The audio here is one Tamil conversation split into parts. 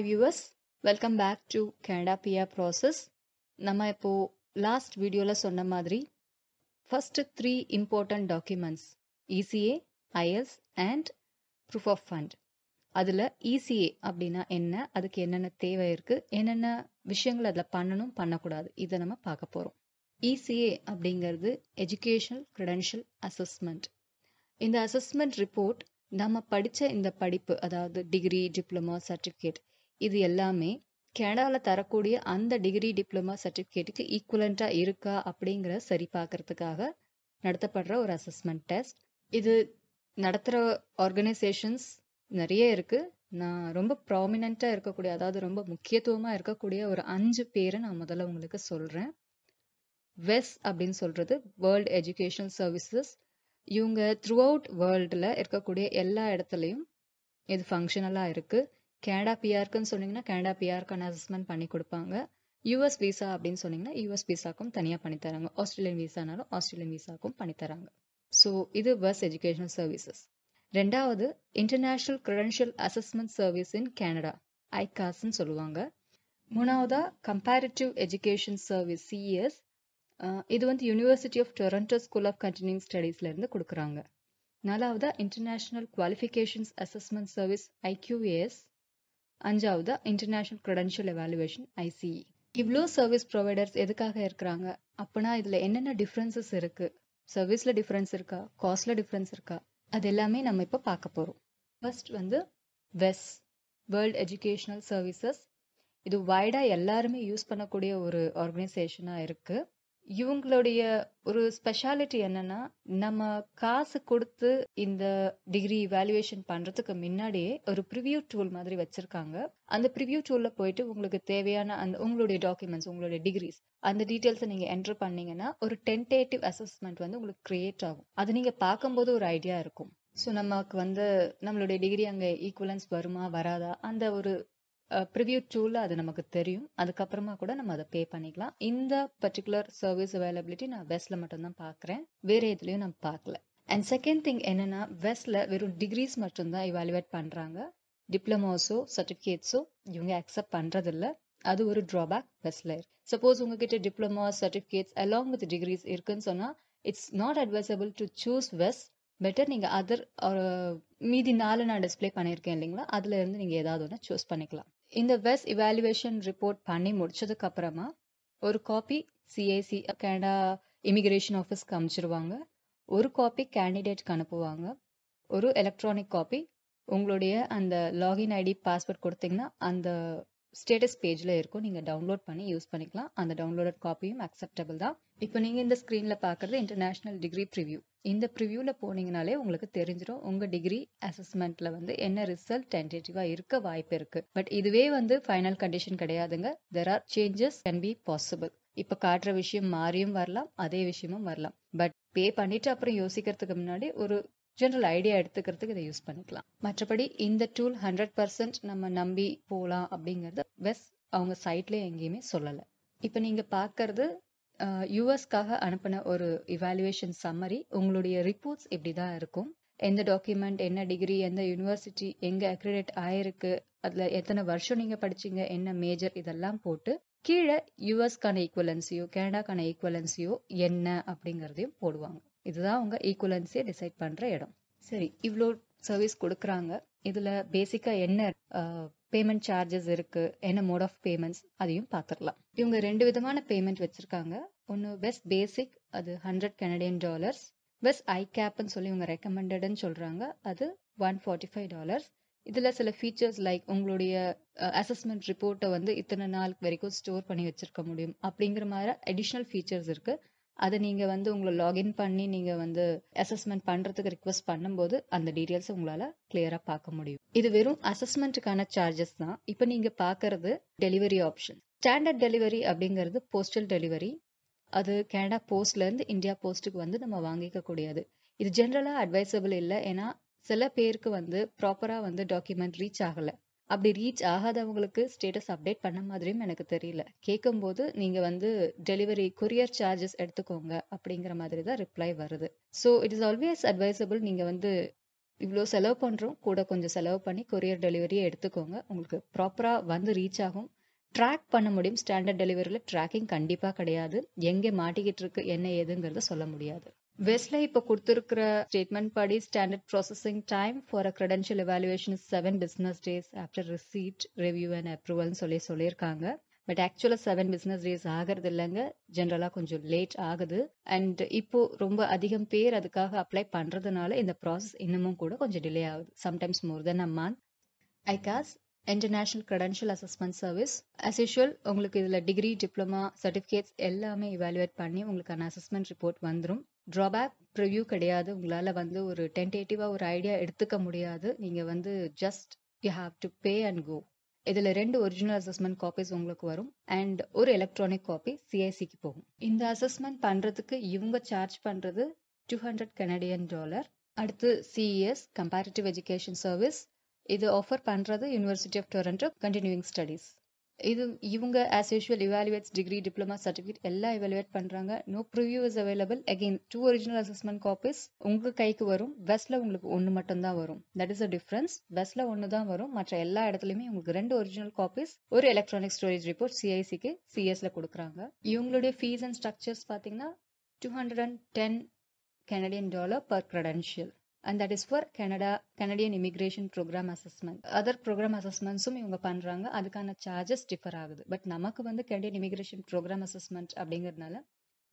Hi viewers welcome back to Canada PR process நம்ம இப்போது லாஸ்ட் வீடியோவில் சொன்ன மாதிரி first three important documents ECA ஐஎஸ் அண்ட் ப்ரூஃப் ஆஃப் ஃபண்ட் அதில் இசிஏ அப்படின்னா என்ன அதுக்கு என்னென்ன தேவை இருக்குது என்னென்ன விஷயங்கள் அதில் பண்ணணும் பண்ணக்கூடாது இதை நம்ம பார்க்க போகிறோம் இசிஏ e அப்படிங்கிறது எஜுகேஷனல் க்ரெடென்ஷியல் அசஸ்மெண்ட் இந்த அசஸ்மெண்ட் ரிப்போர்ட் நம்ம படித்த இந்த படிப்பு அதாவது டிகிரி டிப்ளமா சர்டிஃபிகேட் இது எல்லாமே கனடாவில் தரக்கூடிய அந்த டிகிரி டிப்ளமா சர்டிஃபிகேட்டுக்கு ஈக்குவலண்ட்டாக இருக்கா அப்படிங்கிற சரி பார்க்கறதுக்காக நடத்தப்படுற ஒரு அசஸ்மெண்ட் டெஸ்ட் இது நடத்துகிற ஆர்கனைசேஷன்ஸ் நிறைய இருக்குது நான் ரொம்ப ப்ராமினண்ட்டாக இருக்கக்கூடிய அதாவது ரொம்ப முக்கியத்துவமாக இருக்கக்கூடிய ஒரு அஞ்சு பேரை நான் முதல்ல உங்களுக்கு சொல்கிறேன் வெஸ் அப்படின்னு சொல்கிறது வேர்ல்டு எஜுகேஷன் சர்வீசஸ் இவங்க த்ரூ அவுட் வேர்ல்டில் இருக்கக்கூடிய எல்லா இடத்துலையும் இது ஃபங்க்ஷனலாக இருக்குது கேனடா பிஆருக்குன்னு சொன்னீங்கன்னா கேனடா பிஆருக்கான அசஸ்மெண்ட் பண்ணி கொடுப்பாங்க யூஎஸ் விசா அப்படின்னு சொன்னீங்கன்னா யூஎஸ் விசாக்கும் தனியாக பண்ணித்தராங்க ஆஸ்திரேலியன் விசானாலும் ஆஸ்திரேலியன் விசாக்கும் பண்ணித்தராங்க ஸோ இது பஸ் எஜுகேஷனல் சர்வீசஸ் ரெண்டாவது international credential assessment service in Canada ஐகாஸ்ன்னு சொல்லுவாங்க மூணாவதா கம்பேரிட்டிவ் எஜுகேஷன் சர்வீஸ் சிஎஸ் இது வந்து university of Toronto school of continuing ஸ்டடீஸ்லேருந்து கொடுக்குறாங்க நாலாவதா international qualifications assessment service IQAS அஞ்சாவது இன்டர்நேஷ்னல் க்ரெடென்ஷியல் எவாலுவேஷன் ஐசிஇ இவ்வளோ சர்வீஸ் ப்ரொவைடர்ஸ் எதுக்காக இருக்கிறாங்க அப்படின்னா இதில் என்னென்ன டிஃப்ரென்சஸ் இருக்குது சர்வீஸில் டிஃப்ரென்ஸ் இருக்கா காஸ்டில் டிஃப்ரென்ஸ் இருக்கா அது எல்லாமே நம்ம இப்போ பார்க்க போகிறோம் ஃபர்ஸ்ட் வந்து வெஸ் வேர்ல்ட் எஜுகேஷ்னல் சர்வீசஸ் இது வைடாக எல்லாருமே யூஸ் பண்ணக்கூடிய ஒரு ஆர்கனைசேஷனாக இருக்குது இவங்களுடைய ஒரு ஸ்பெஷாலிட்டி என்னன்னா நம்ம காசு கொடுத்து இந்த டிகிரி வேல்யூவேஷன் பண்றதுக்கு முன்னாடியே ஒரு ப்ரிவியூ டூல் மாதிரி வச்சிருக்காங்க அந்த ப்ரிவியூ டூல்ல போயிட்டு உங்களுக்கு தேவையான அந்த உங்களுடைய டாக்குமெண்ட்ஸ் உங்களுடைய டிகிரிஸ் அந்த டீட்டெயில்ஸை நீங்க என்டர் பண்ணீங்கன்னா ஒரு டென்டேட்டிவ் அசஸ்மெண்ட் வந்து உங்களுக்கு கிரியேட் ஆகும் அது நீங்க பார்க்கும்போது ஒரு ஐடியா இருக்கும் ஸோ நமக்கு வந்து நம்மளுடைய டிகிரி அங்கே ஈக்குவலன்ஸ் வருமா வராதா அந்த ஒரு ப்ரிவியூ டூலில் அது நமக்கு தெரியும் அதுக்கப்புறமா கூட நம்ம அதை பே பண்ணிக்கலாம் இந்த பர்டிகுலர் சர்வீஸ் அவைலபிலிட்டி நான் பெஸ்ட்டில் மட்டும்தான் பார்க்குறேன் வேறு எதுலேயும் நான் பார்க்கல அண்ட் செகண்ட் திங் என்னென்னா வெஸ்ட்டில் வெறும் டிகிரிஸ் மட்டும்தான் இவாலுவேட் பண்ணுறாங்க டிப்ளமோஸோ சர்டிஃபிகேட்ஸோ இவங்க அக்செப்ட் பண்ணுறதில்ல அது ஒரு ட்ராபேக் வெஸ்ட்டில் இருக்கு சப்போஸ் உங்ககிட்ட diploma certificates along with degrees இருக்குன்னு சொன்னால் it's not advisable to choose வெஸ்ட் பெட்டர் நீங்கள் அதர் மீதி நாலு நான் டிஸ்பிளே பண்ணியிருக்கேன் இல்லைங்களா அதுலேருந்து இருந்து நீங்கள் ஏதாவது ஒன்று சூஸ் பண்ணிக்கலாம் இந்த வெஸ் இவாலுவேஷன் ரிப்போர்ட் பண்ணி முடிச்சதுக்கு அப்புறமா ஒரு காப்பி சிஐசி கனடா இமிகிரேஷன் ஆஃபீஸ்க்கு அமிச்சிருவாங்க ஒரு காப்பி கேண்டிடேட்க்கு அனுப்புவாங்க ஒரு எலக்ட்ரானிக் காப்பி உங்களுடைய அந்த லாகின் ஐடி பாஸ்வேர்ட் கொடுத்தீங்கன்னா அந்த ஸ்டேட்டஸ் பேஜில் இருக்கும் நீங்கள் டவுன்லோட் பண்ணி யூஸ் பண்ணிக்கலாம் அந்த டவுன்லோடட் காப்பியும் அக்செப்டபிள் தான் இப்போ நீங்கள் இந்த ஸ்க்ரீனில் பார்க்குறது இன்டர்நேஷ்னல் டிகிரி ப்ரிவியூ இந்த ப்ரிவ்யூவில் போனீங்கனாலே உங்களுக்கு தெரிஞ்சிடும் உங்கள் டிகிரி அசஸ்மெண்ட்டில் வந்து என்ன ரிசல்ட் டென்டேட்டிவாக இருக்க வாய்ப்பு இருக்குது பட் இதுவே வந்து ஃபைனல் கண்டிஷன் கிடையாதுங்க there are changes can be possible இப்போ காட்டுற விஷயம் மாறியும் வரலாம் அதே விஷயமும் வரலாம் பட் பே பண்ணிவிட்டு அப்புறம் யோசிக்கிறதுக்கு முன்னாடி ஒரு ஜென்ரல் ஐடியா எடுத்துக்கிறதுக்கு இதை யூஸ் பண்ணிக்கலாம் மற்றபடி இந்த டூல் ஹண்ட்ரட் பர்சன்ட் நம்ம நம்பி போகலாம் அப்படிங்கிறத பெஸ்ட் அவங்க சைட்லேயே எங்கேயுமே சொல்லலை இப்போ நீங்கள் பார்க்கறது யூஎஸ்க்காக அனுப்பின ஒரு இவாலுவேஷன் சம்மரி உங்களுடைய ரிப்போர்ட்ஸ் இப்படி தான் இருக்கும் எந்த டாக்குமெண்ட் என்ன டிகிரி எந்த யூனிவர்சிட்டி எங்கே அக்ரிடேட் ஆயிருக்கு அதில் எத்தனை வருஷம் நீங்கள் படிச்சீங்க என்ன மேஜர் இதெல்லாம் போட்டு கீழே யூஎஸ்க்கான ஈக்குவலன்சியோ கனடாக்கான ஈக்குவலன்சியோ என்ன அப்படிங்கிறதையும் போடுவாங்க இதுதான் உங்கள் ஈக்குவலன்ஸியை டிசைட் பண்ணுற இடம் சரி இவ்வளோ சர்வீஸ் கொடுக்குறாங்க இதில் பேசிக்காக என்ன பேமெண்ட் சார்ஜஸ் இருக்கு என்ன மோட் ஆஃப் பேமெண்ட்ஸ் அதையும் பார்த்துடலாம் இவங்க ரெண்டு விதமான பேமெண்ட் வச்சிருக்காங்க ஒன்று பெஸ்ட் பேசிக் அது ஹண்ட்ரட் கெனடியன் டாலர்ஸ் பெஸ்ட் ஐ கேப்னு சொல்லி இவங்க ரெக்கமெண்டடுன்னு சொல்றாங்க அது ஒன் ஃபார்ட்டி ஃபைவ் டாலர்ஸ் இதில் சில ஃபீச்சர்ஸ் லைக் உங்களுடைய அசஸ்மெண்ட் ரிப்போர்ட்டை வந்து இத்தனை நாள் வரைக்கும் ஸ்டோர் பண்ணி வச்சிருக்க முடியும் அப்படிங்கிற மாதிரி அடிஷ்னல் ஃபீச்சர்ஸ் இருக்குது அதை நீங்கள் வந்து உங்களை லாகின் பண்ணி நீங்கள் வந்து அசஸ்மெண்ட் பண்ணுறதுக்கு ரிக்வஸ்ட் பண்ணும்போது அந்த டீட்டெயில்ஸ் உங்களால் கிளியராக பார்க்க முடியும் இது வெறும் அசஸ்மெண்ட்டுக்கான சார்ஜஸ் தான் இப்போ நீங்கள் பார்க்கறது டெலிவரி ஆப்ஷன் ஸ்டாண்டர்ட் டெலிவரி அப்படிங்கிறது போஸ்டல் டெலிவரி அது கனடா போஸ்ட்லேருந்து இந்தியா போஸ்ட்டுக்கு வந்து நம்ம வாங்கிக்க கூடியது இது ஜென்ரலாக அட்வைசபிள் இல்லை ஏன்னா சில பேருக்கு வந்து ப்ராப்பராக வந்து டாக்குமெண்ட் ரீச் ஆகலை அப்படி ரீச் ஆகாதவங்களுக்கு ஸ்டேட்டஸ் அப்டேட் பண்ண மாதிரியும் எனக்கு தெரியல கேட்கும்போது நீங்கள் வந்து டெலிவரி கொரியர் சார்ஜஸ் எடுத்துக்கோங்க அப்படிங்கிற மாதிரி தான் ரிப்ளை வருது so it is always advisable நீங்கள் வந்து இவ்வளோ செலவு பண்ணுறோம் கூட கொஞ்சம் செலவு பண்ணி கொரியர் டெலிவரியை எடுத்துக்கோங்க உங்களுக்கு ப்ராப்பராக வந்து ரீச் ஆகும் ட்ராக் பண்ண முடியும் ஸ்டாண்டர்ட் டெலிவரியில் ட்ராக்கிங் கண்டிப்பாக கிடையாது எங்கே மாட்டிக்கிட்டு இருக்கு என்ன ஏதுங்கிறத சொல்ல முடியாது வெஸ்ட்ல இப்போ கொடுத்திருக்கிற ஸ்டேட்மெண்ட் படி standard processing time for a credential evaluation seven business days after receipt review and அப்ரூவல்னு சொல்லி சொல்லியிருக்காங்க பட் ஆக்சுவலா செவன் பிஸ்னஸ் டேஸ் ஆகிறது இல்லைங்க ஜென்ரலா கொஞ்சம் லேட் ஆகுது அண்ட் இப்போ ரொம்ப அதிகம் பேர் அதுக்காக அப்ளை பண்றதுனால இந்த ப்ராசஸ் இன்னமும் கூட கொஞ்சம் டிலே ஆகுது sometimes more then a month cause international credential assessment service as usual உங்களுக்கு இதில் டிகிரி டிப்ளமா சர்டிஃபிகேட்ஸ் எல்லாமே இவாலுவேட் பண்ணி உங்களுக்கான அசஸ்மெண்ட் ரிப்போர்ட் வந்துடும் ட்ராபேக் ரிவ்யூ கிடையாது உங்களால் வந்து ஒரு டென்டேட்டிவாக ஒரு ஐடியா எடுத்துக்க முடியாது நீங்கள் வந்து just you have to pay and go இதில் ரெண்டு ஒரிஜினல் அசஸ்மெண்ட் காப்பீஸ் உங்களுக்கு வரும் அண்ட் ஒரு எலக்ட்ரானிக் காப்பி சிஐசிக்கு போகும் இந்த அசஸ்மெண்ட் பண்ணுறதுக்கு இவங்க சார்ஜ் பண்ணுறது டூ ஹண்ட்ரட் கனடியன் டாலர் அடுத்து சிஇஎஸ் கம்பேரிட்டிவ் எஜுகேஷன் சர்வீஸ் இது ஆஃபர் பண்ணுறது university of Toronto continuing studies இது இவங்க as usual evaluates degree diploma certificate எல்லாம் இவாலுவேட் பண்ணுறாங்க no preview is available again two original assessment copies உங்கள் கைக்கு வரும் வெஸ்ட்டில் உங்களுக்கு ஒன்று மட்டும்தான் வரும் தட் இஸ் அ டிஃப்ரென்ஸ் வெஸ்ட்டில் ஒன்று தான் வரும் மற்ற எல்லா இடத்துலையுமே உங்களுக்கு ரெண்டு ஒரிஜினல் காப்பீஸ் ஒரு எலக்ட்ரானிக் ஸ்டோரேஜ் ரிப்போர்ட் சிஐசிக்கு சிஎஸ்ல கொடுக்குறாங்க இவங்களுடைய ஃபீஸ் அண்ட் ஸ்ட்ரக்சர்ஸ் பார்த்தீங்கன்னா two hundred and ten Canadian dollar per credential and that is for Canada Canadian immigration program assessment other program அசஸ்மெண்ட்ஸும் இவங்க பண்றாங்க அதுக்கான சார்ஜஸ் டிஃபர் ஆகுது பட் நமக்கு வந்து கனடியன் இமிக்ரேஷன் ப்ரோக்ராம் அசஸ்மெண்ட் அப்படிங்கிறதுனால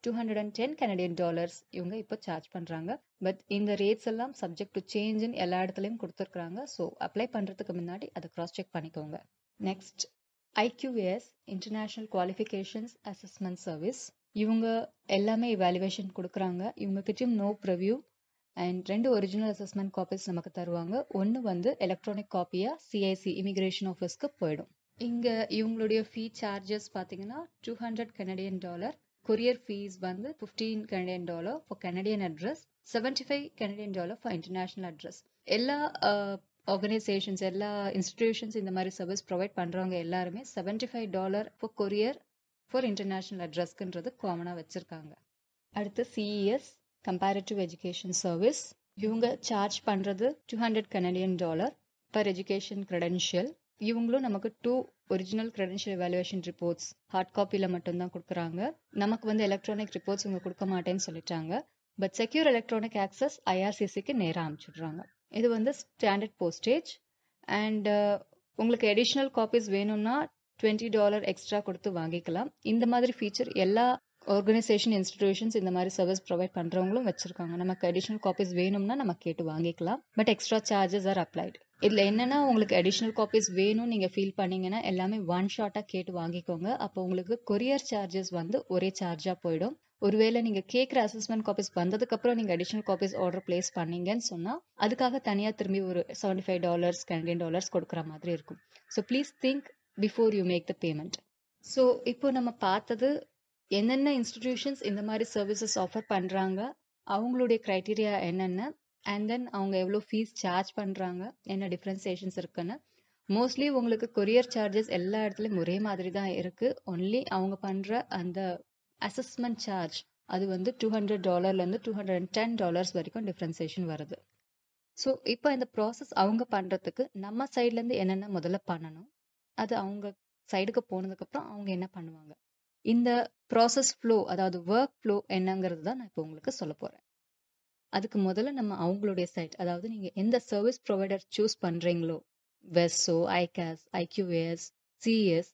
two hundred and ten Canadian dollars இவங்க இப்போ சார்ஜ் பண்ணுறாங்க பட் இந்த ரேட்ஸ் எல்லாம் சப்ஜெக்ட் டு சேஞ்சுன்னு எல்லா இடத்துலையும் கொடுத்துருக்குறாங்க ஸோ அப்ளை பண்ணுறதுக்கு முன்னாடி அதை க்ராஸ் செக் பண்ணிக்கோங்க next IQAS international qualifications assessment service இவங்க எல்லாமே இவாலுவேஷன் கொடுக்குறாங்க இவங்க இவங்ககிட்டயும் நோ ப்ரிவ்யூ அண்ட் ரெண்டு ஒரிஜினல் அசஸ்மெண்ட் காப்பீஸ் நமக்கு தருவாங்க ஒன்று வந்து எலக்ட்ரானிக் காப்பியாக சிஐசி இமிக்ரேஷன் ஆஃபீஸ்க்கு போயிடும் இங்கே இவங்களுடைய ஃபீ சார்ஜஸ் பார்த்தீங்கன்னா two hundred Canadian dollar courier fees வந்து fifteen Canadian dollar for Canadian address seventy five Canadian dollar for international address எல்லா ஆர்கனைசேஷன்ஸ் எல்லா இன்ஸ்டிடியூஷன்ஸ் இந்த மாதிரி சர்வீஸ் ப்ரொவைட் பண்ணுறவங்க எல்லாருமே seventy five dollar for courier for international அட்ரஸ்க்குன்றது காமனாக வச்சுருக்காங்க அடுத்து சிஇஎஸ் கம்பேரிட்டிவ் எஜுகேஷன் சர்வீஸ் இவங்க சார்ஜ் பண்ணுறது two hundred Canadian dollar per education credential இவங்களும் நமக்கு two original credential evaluation reports heart காப்பியில் மட்டும்தான் கொடுக்குறாங்க நமக்கு வந்து எலக்ட்ரானிக் ரிப்போர்ட்ஸ் இவங்க கொடுக்க மாட்டேன்னு சொல்லிட்டாங்க பட் செக்யூர் எலக்ட்ரானிக் ஆக்சஸ் ஐஆர்சிசிக்கு நேராக அனுப்பிச்சிடுறாங்க இது வந்து ஸ்டாண்டர்ட் போஸ்டேஜ் அண்டு உங்களுக்கு அடிஷ்னல் காப்பீஸ் வேணும்னா டுவெண்ட்டி டாலர் எக்ஸ்ட்ரா கொடுத்து வாங்கிக்கலாம் இந்த மாதிரி ஃபீச்சர் எல்லா ஆர்கனைசேஷன் இன்ஸ்டிடியூஷன்ஸ் இந்த மாதிரி சர்வீஸ் ப்ரொவைட் பண்ணுறவங்களும் வச்சுருக்காங்க நமக்கு அடிஷ்னல் காப்பீஸ் வேணும்னா நம்ம கேட்டு வாங்கிக்கலாம் but extra charges are applied இதில் என்னென்னா உங்களுக்கு அடிஷ்னல் காப்பீஸ் வேணும்னு நீங்கள் ஃபீல் பண்ணிங்கன்னா எல்லாமே ஒன் ஷாட்டாக கேட்டு வாங்கிக்கோங்க அப்போ உங்களுக்கு கொரியர் சார்ஜஸ் வந்து ஒரே சார்ஜாக போயிடும் ஒருவேளை நீங்கள் கேட்குற அசஸ்மெண்ட் காப்பீஸ் வந்ததுக்கப்புறம் நீங்கள் அடிஷ்னல் காப்பீஸ் ஆர்டர் பிளேஸ் பண்ணீங்கன்னு சொன்னால் அதுக்காக தனியாக திரும்பி ஒரு seventy five dollars Canadian dollars கொடுக்குற மாதிரி இருக்கும் so please think before you make the payment so இப்போ நம்ம பார்த்தது என்னென்ன இன்ஸ்டிடியூஷன்ஸ் இந்த மாதிரி சர்வீசஸ் ஆஃபர் பண்ணுறாங்க அவங்களுடைய க்ரைட்டீரியா என்னென்ன அண்ட் தென் அவங்க எவ்வளோ ஃபீஸ் சார்ஜ் பண்ணுறாங்க என்ன டிஃப்ரென்சேஷன்ஸ் இருக்குன்னு மோஸ்ட்லி உங்களுக்கு கொரியர் சார்ஜஸ் எல்லா இடத்துலையும் ஒரே மாதிரி தான் இருக்குது ஒன்லி அவங்க பண்ணுற அந்த அசஸ்மெண்ட் சார்ஜ் அது வந்து டூ ஹண்ட்ரட் டாலர்லேருந்து two hundred and ten dollars வரைக்கும் டிஃப்ரென்சேஷன் வருது ஸோ இப்போ இந்த ப்ராசஸ் அவங்க பண்ணுறதுக்கு நம்ம சைட்லேருந்து என்னென்ன முதல்ல பண்ணணும் அது அவங்க சைடுக்கு போனதுக்கப்புறம் அவங்க என்ன பண்ணுவாங்க இந்த ப்ராசஸ் ஃப்ளோ அதாவது ஒர்க் ஃப்ளோ என்னங்கிறது தான் நான் இப்போ உங்களுக்கு சொல்ல போகிறேன் அதுக்கு முதல்ல நம்ம அவங்களுடைய சைட் அதாவது நீங்கள் எந்த சர்வீஸ் ப்ரொவைடர் சூஸ் பண்ணுறீங்களோ வெஸ்ஸோ ஐகேஸ் ஐக்யூஎஸ் சிஎஸ்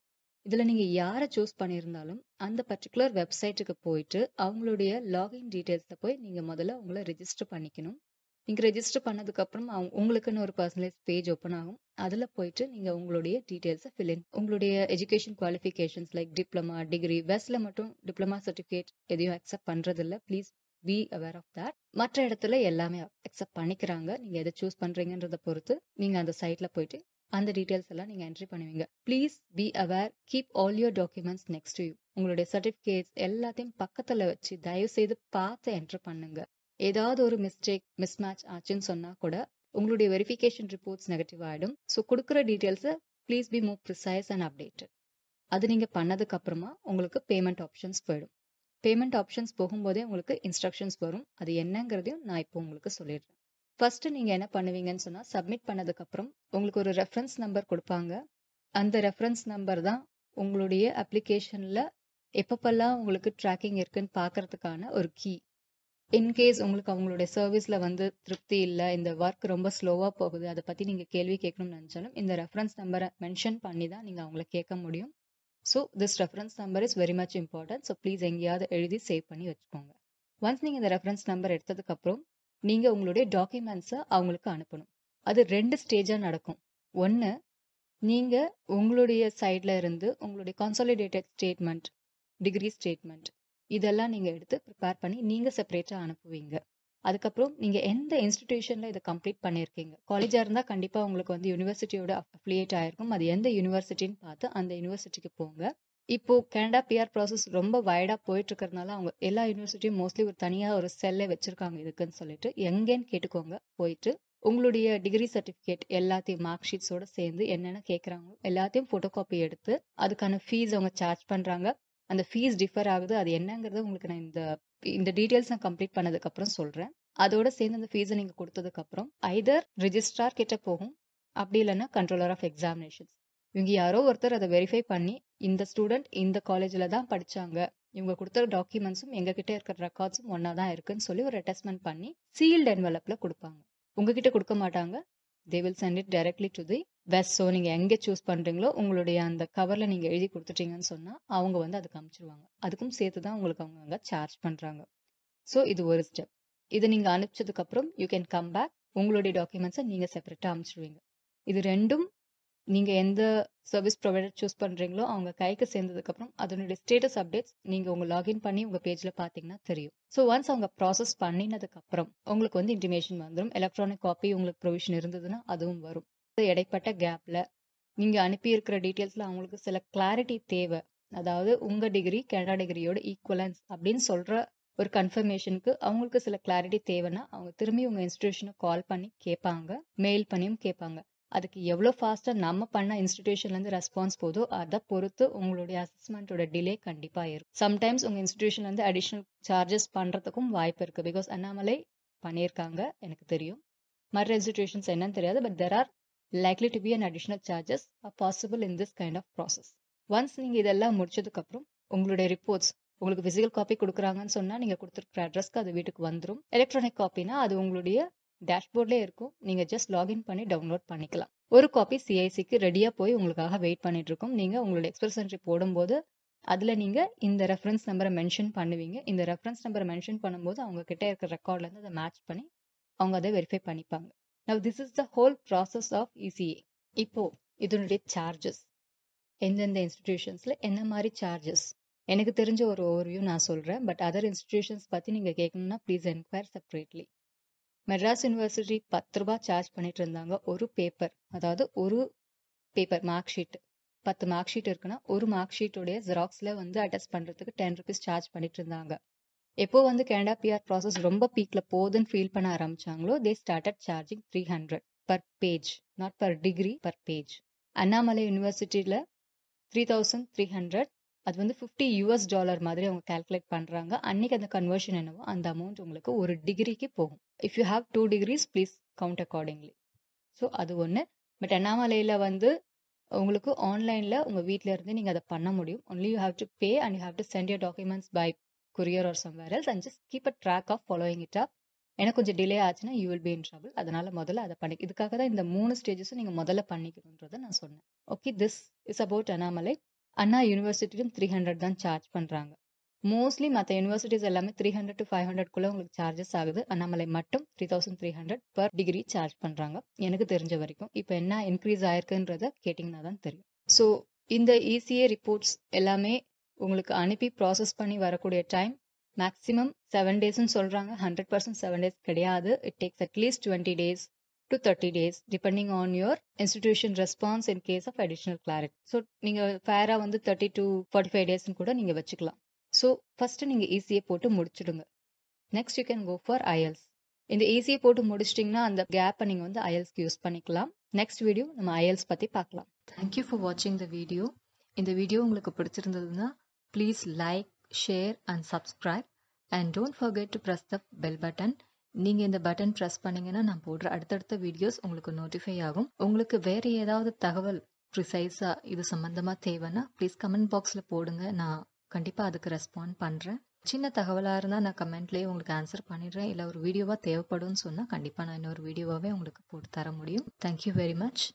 இதில் நீங்கள் யாரை சூஸ் பண்ணியிருந்தாலும் அந்த பர்டிகுலர் வெப்சைட்டுக்கு போயிட்டு அவங்களுடைய லாகின் டீட்டெயில்ஸை போய் நீங்கள் முதல்ல அவங்கள ரிஜிஸ்டர் பண்ணிக்கணும் நீங்கள் ரெஜிஸ்டர் பண்ணதுக்கப்புறம் அவங்க உங்களுக்குன்னு ஒரு பர்சனலைஸ் பேஜ் ஓப்பன் ஆகும் அதில் போயிட்டு நீங்கள் உங்களுடைய டீட்டெயில்ஸை இன் உங்களுடைய education qualifications like diploma degree வெஸ்ட்டில் மட்டும் டிப்ளமா சர்டிஃபிகேட் எதையும் அக்செப்ட் பண்ணுறதில்ல please be aware of that மற்ற இடத்துல எல்லாமே அக்செப்ட் பண்ணிக்கிறாங்க நீங்கள் எதை சூஸ் பண்ணுறீங்கன்றதை பொறுத்து நீங்கள் அந்த சைட்டில் போயிட்டு அந்த டீட்டெயில்ஸ் எல்லாம் நீங்கள் என்ட்ரி பண்ணுவீங்க please be aware keep all your documents next you உங்களுடைய சர்டிஃபிகேட்ஸ் எல்லாத்தையும் பக்கத்தில் வச்சு தயவு செய்து பார்த்து என்ட்ரு பண்ணுங்க ஏதாவது ஒரு மிஸ்டேக் மிஸ் மேட்ச் ஆச்சுன்னு சொன்னால் கூட உங்களுடைய வெரிஃபிகேஷன் ரிப்போர்ட்ஸ் நெகட்டிவ் ஆகிடும் ஸோ கொடுக்குற டீட்டெயில்ஸை please be more precise and updated அது நீங்கள் பண்ணதுக்கப்புறமா உங்களுக்கு பேமெண்ட் ஆப்ஷன்ஸ் போயிடும் பேமெண்ட் ஆப்ஷன்ஸ் போகும்போதே உங்களுக்கு இன்ஸ்ட்ரக்ஷன்ஸ் வரும் அது என்னங்கிறதையும் நான் இப்போ உங்களுக்கு சொல்லிடுறேன் ஃபஸ்ட்டு நீங்கள் என்ன பண்ணுவீங்கன்னு சொன்னால் சப்மிட் பண்ணதுக்கப்புறம் உங்களுக்கு ஒரு ரெஃபரன்ஸ் நம்பர் கொடுப்பாங்க அந்த ரெஃபரன்ஸ் நம்பர் தான் உங்களுடைய அப்ளிகேஷனில் எப்பப்பெல்லாம் உங்களுக்கு ட்ராக்கிங் இருக்குன்னு பார்க்கறதுக்கான ஒரு கீ இன்கேஸ் உங்களுக்கு அவங்களுடைய சர்வீஸில் வந்து திருப்தி இல்லை இந்த ஒர்க் ரொம்ப ஸ்லோவாக போகுது அதை பற்றி நீங்கள் கேள்வி கேட்கணும்னு நினச்சாலும் இந்த ரெஃபரன்ஸ் நம்பரை மென்ஷன் பண்ணி தான் நீங்கள் அவங்கள கேட்க முடியும் so this reference number is very much important so please எங்கேயாவது எழுதி சேவ் பண்ணி வச்சுக்கோங்க ஒன்ஸ் நீங்கள் இந்த ரெஃபரன்ஸ் நம்பர் எடுத்ததுக்கப்புறம் நீங்கள் உங்களுடைய டாக்குமெண்ட்ஸை அவங்களுக்கு அனுப்பணும் அது ரெண்டு ஸ்டேஜாக நடக்கும் ஒன்று நீங்கள் உங்களுடைய சைடில் இருந்து உங்களுடைய கான்சாலிடேட்டட் ஸ்டேட்மெண்ட் டிகிரி ஸ்டேட்மெண்ட் இதெல்லாம் நீங்கள் எடுத்து ப்ரிப்பேர் பண்ணி நீங்கள் செப்பரேட்டாக அனுப்புவீங்க அதுக்கப்புறம் நீங்கள் எந்த இன்ஸ்டிடியூஷனில் இதை கம்ப்ளீட் பண்ணியிருக்கீங்க காலேஜாக இருந்தால் கண்டிப்பாக உங்களுக்கு வந்து யூனிவர்சிட்டியோட அஃபிலியேட் ஆகிருக்கும் அது எந்த யூனிவர்சிட்டின்னு பார்த்து அந்த யூனிவர்சிட்டிக்கு போங்க இப்போ கனடா பிஆர் ப்ராசஸ் ரொம்ப வைடாக போயிட்டு இருக்கிறதுனால அவங்க எல்லா யூனிவர்சிட்டியும் மோஸ்ட்லி ஒரு தனியாக ஒரு செல்லை வச்சிருக்காங்க இதுக்குன்னு சொல்லிட்டு எங்கேன்னு கேட்டுக்கோங்க போயிட்டு உங்களுடைய டிகிரி சர்டிஃபிகேட் எல்லாத்தையும் மார்க் ஷீட்ஸோட சேர்ந்து என்னென்ன கேட்குறாங்களோ எல்லாத்தையும் ஃபோட்டோ காப்பி எடுத்து அதுக்கான ஃபீஸ் அவங்க சார்ஜ் பண்ணுறாங்க அந்த ஃபீஸ் டிஃபர் ஆகுது அது என்னங்கிறத உங்களுக்கு நான் இந்த இந்த டீட்டெயில்ஸ் நான் கம்ப்ளீட் பண்ணதுக்கப்புறம் சொல்கிறேன் அதோட சேர்ந்து அந்த ஃபீஸை நீங்கள் கொடுத்ததுக்கப்புறம் ஐதர் ரிஜிஸ்ட்ரார் கிட்ட போகும் அப்படி இல்லைன்னா கண்ட்ரோலர் ஆஃப் எக்ஸாமினேஷன்ஸ் இவங்க யாரோ ஒருத்தர் அதை வெரிஃபை பண்ணி இந்த ஸ்டூடெண்ட் இந்த காலேஜில் தான் படித்தாங்க இவங்க கொடுத்த டாக்குமெண்ட்ஸும் எங்ககிட்ட இருக்கிற ரெக்கார்ட்ஸும் ஒன்றா தான் இருக்குன்னு சொல்லி ஒரு அட்டாச்மெண்ட் பண்ணி சீல்டு என்வலப்பில் கொடுப்பாங்க உங்ககிட்ட கொடுக்க மாட்டாங்க they will send it directly to the வெஸ் ஸோ நீங்கள் எங்கே சூஸ் பண்ணுறீங்களோ உங்களுடைய அந்த கவரில் நீங்கள் எழுதி கொடுத்துட்டீங்கன்னு சொன்னால் அவங்க வந்து அதுக்கு அனுப்பிச்சிடுவாங்க அதுக்கும் சேர்த்து தான் உங்களுக்கு அவங்க அங்கே சார்ஜ் பண்ணுறாங்க ஸோ இது ஒரு ஸ்டெப் இதை நீங்கள் அனுப்பிச்சதுக்கப்புறம் யூ கேன் கம் பேக் உங்களுடைய டாக்குமெண்ட்ஸை நீங்கள் செப்பரேட்டாக அனுப்பிச்சிடுவீங்க இது ரெண்டும் நீங்கள் எந்த சர்வீஸ் ப்ரொவைடர் சூஸ் பண்ணுறீங்களோ அவங்க கைக்கு சேர்ந்ததுக்கப்புறம் அதனுடைய ஸ்டேட்டஸ் அப்டேட்ஸ் நீங்கள் உங்கள் லாகின் பண்ணி உங்கள் பேஜில் பார்த்தீங்கன்னா தெரியும் ஸோ ஒன்ஸ் அவங்க ப்ராசஸ் பண்ணினதுக்கப்புறம் உங்களுக்கு வந்து இன்டிமேஷன் வந்துடும் எலக்ட்ரானிக் காப்பி உங்களுக்கு ப்ரொவிஷன் இருந்ததுன்னா அதுவும் வரும் இடைப்பட்ட நீங்க அனுப்பி அனுப்பியிருக்கிற டீட்டெயில்ஸ்ல அவங்களுக்கு சில கிளாரிட்டி தேவை அதாவது உங்க டிகிரி கனடா டிகிரியோட ஈக்குவலன்ஸ் அப்படின்னு சொல்ற ஒரு கன்ஃபர்மேஷனுக்கு அவங்களுக்கு சில கிளாரிட்டி தேவைன்னா அவங்க திரும்பி உங்க இன்ஸ்டிடியூஷனை கால் பண்ணி கேட்பாங்க மெயில் பண்ணியும் கேட்பாங்க அதுக்கு எவ்வளோ ஃபாஸ்டா நம்ம பண்ண இருந்து ரெஸ்பான்ஸ் போதோ அதை பொறுத்து உங்களுடைய அசஸ்மெண்ட்டோட டிலே கண்டிப்பா இருக்கும் சம்டைம்ஸ் உங்க இன்ஸ்டிடியூஷன்ல இருந்து அடிஷனல் சார்ஜஸ் பண்றதுக்கும் வாய்ப்பு இருக்கு பிகாஸ் அண்ணாமலை பண்ணியிருக்காங்க எனக்கு தெரியும் மற்ற இன்ஸ்டிடியூஷன்ஸ் என்னன்னு தெரியாது but there are likely to be an additional charges are possible in this kind of process once நீங்கள் இதெல்லாம் முடிச்சதுக்கப்புறம் உங்களுடைய ரிப்போர்ட்ஸ் உங்களுக்கு ஃபிசிக்கல் காப்பி கொடுக்குறாங்கன்னு சொன்னால் நீங்கள் கொடுத்துருக்குற அட்ரஸ்க்கு அது வீட்டுக்கு வந்துடும் எலக்ட்ரானிக் காப்பினா அது உங்களுடைய டேஷ்போர்ட்லேயே இருக்கும் நீங்கள் ஜஸ்ட் லாகின் பண்ணி டவுன்லோட் பண்ணிக்கலாம் ஒரு காப்பி சிஐசிக்கு ரெடியாக போய் உங்களுக்காக வெயிட் பண்ணிட்டு இருக்கும் நீங்கள் உங்களுடைய எக்ஸ்பிரஸ் என்ட்ரி போடும்போது அதில் நீங்கள் இந்த ரெஃபரன்ஸ் நம்பரை மென்ஷன் பண்ணுவீங்க இந்த ரெஃபரன்ஸ் நம்பரை மென்ஷன் பண்ணும்போது அவங்க கிட்டே இருக்கிற ரெக்கார்ட்லேருந்து அதை மேட்ச் பண்ணி அவங்க அதை வெரிஃபை பண்ணிப்பாங்க Now this is the whole process of ECA இப்போ இதனுடைய சார்ஜஸ் எந்தெந்த இன்ஸ்டிடியூஷன்ஸில் என்ன மாதிரி சார்ஜஸ் எனக்கு தெரிஞ்ச ஒரு ஓவர்வியூ நான் சொல்கிறேன் பட் அதர் இன்ஸ்டிடியூஷன்ஸ் பற்றி நீங்கள் கேட்கணும்னா please enquire separately Madras university பத்து ரூபா சார்ஜ் பண்ணிட்டு இருந்தாங்க ஒரு பேப்பர் அதாவது ஒரு பேப்பர் மார்க் ஷீட் பத்து மார்க் ஷீட் இருக்குன்னா ஒரு மார்க் ஷீட்டுடைய ஜெராக்ஸில் வந்து அட்டஸ்ட் பண்ணுறதுக்கு டென் ருபீஸ் சார்ஜ் பண்ணிட்டு இருந்தாங்க எப்போ வந்து கேனடா பிஆர் ப்ராசஸ் ரொம்ப பீக்கில் போகுதுன்னு ஃபீல் பண்ண ஆரம்பிச்சாங்களோ they start at charging three hundred per page not per degree per page Annamalai யூனிவர்சிட்டியில த்ரீ தௌசண்ட் த்ரீ ஹண்ட்ரட் அது வந்து ஃபிஃப்டி யூஎஸ் டாலர் மாதிரி அவங்க கேல்குலேட் பண்றாங்க அன்னைக்கு அந்த கன்வர்ஷன் என்னவோ அந்த அமௌண்ட் உங்களுக்கு ஒரு டிகிரிக்கு போகும் if you have two degrees please count accordingly so அது ஒன்று பட் அண்ணாமலையில் வந்து உங்களுக்கு ஆன்லைனில் உங்கள் வீட்டில் இருந்து நீங்கள் அதை பண்ண முடியும் only you have to pay and you have to send your documents by courier or somewhere else and just keep a track of following it up ஏன்னா கொஞ்சம் டிலே ஆச்சுன்னா you will be in trouble அதனால முதல்ல அதை பண்ணி இதுக்காக தான் இந்த மூணு ஸ்டேஜஸும் நீங்கள் முதல்ல பண்ணிக்கணுன்றதை நான் சொன்னேன் okay this is about Annamalai Anna யூனிவர்சிட்டியும் த்ரீ ஹண்ட்ரட் தான் சார்ஜ் பண்ணுறாங்க மோஸ்ட்லி மற்ற யூனிவர்சிட்டிஸ் எல்லாமே த்ரீ ஹண்ட்ரட் டு ஃபைவ் ஹண்ட்ரட்குள்ளே உங்களுக்கு சார்ஜஸ் ஆகுது அண்ணாமலை மட்டும் three thousand three hundred per degree charge பண்ணுறாங்க எனக்கு தெரிஞ்ச வரைக்கும் இப்போ என்ன இன்க்ரீஸ் ஆயிருக்குன்றதை கேட்டிங்கன்னா தான் தெரியும் ஸோ இந்த இசிஏ e ரிப்போர்ட்ஸ் எல்லாமே உங்களுக்கு அனுப்பி ப்ராசஸ் பண்ணி வரக்கூடிய டைம் மேக்ஸிமம் செவன் டேஸ்ன்னு சொல்கிறாங்க ஹண்ட்ரட் பர்சன்ட் செவன் டேஸ் கிடையாது it takes at least twenty days to thirty days depending on your institution response in case of additional clarity so நீங்கள் ஃபேராக வந்து தேர்ட்டி டு ஃபார்ட்டி ஃபைவ் டேஸ்ன்னு கூட நீங்கள் வச்சுக்கலாம் ஸோ ஃபஸ்ட்டு நீங்கள் ஈஸியாக போட்டு முடிச்சுடுங்க next you can go for IELTS இந்த ஈஸியை e போட்டு முடிச்சிட்டிங்கன்னா அந்த கேப்பை நீங்கள் வந்து அயல்ஸ்க்கு யூஸ் பண்ணிக்கலாம் நெக்ஸ்ட் வீடியோ நம்ம ஐஎல்ஸ் பற்றி பார்க்கலாம் தேங்க்யூ ஃபார் வாட்சிங் த வீடியோ இந்த வீடியோ உங்களுக்கு பிடிச்சிருந்ததுன்னா Please like, share and subscribe and don't forget to press the bell button. நீங்கள் இந்த பட்டன் ப்ரெஸ் பண்ணிங்கன்னா நான் போடுற அடுத்தடுத்த வீடியோஸ் உங்களுக்கு நோட்டிஃபை ஆகும் உங்களுக்கு வேறு ஏதாவது தகவல் ப்ரிசைஸாக இது சம்மந்தமாக தேவைன்னா ப்ளீஸ் கமெண்ட் பாக்ஸில் போடுங்க நான் கண்டிப்பாக அதுக்கு ரெஸ்பாண்ட் பண்ணுறேன் சின்ன தகவலாக இருந்தால் நான் கமெண்ட்லேயே உங்களுக்கு ஆன்சர் பண்ணிடுறேன் இல்லை ஒரு வீடியோவாக தேவைப்படும்னு சொன்னால் கண்டிப்பாக நான் இன்னொரு வீடியோவாகவே உங்களுக்கு போட்டு தர முடியும் தேங்க்யூ வெரி மச்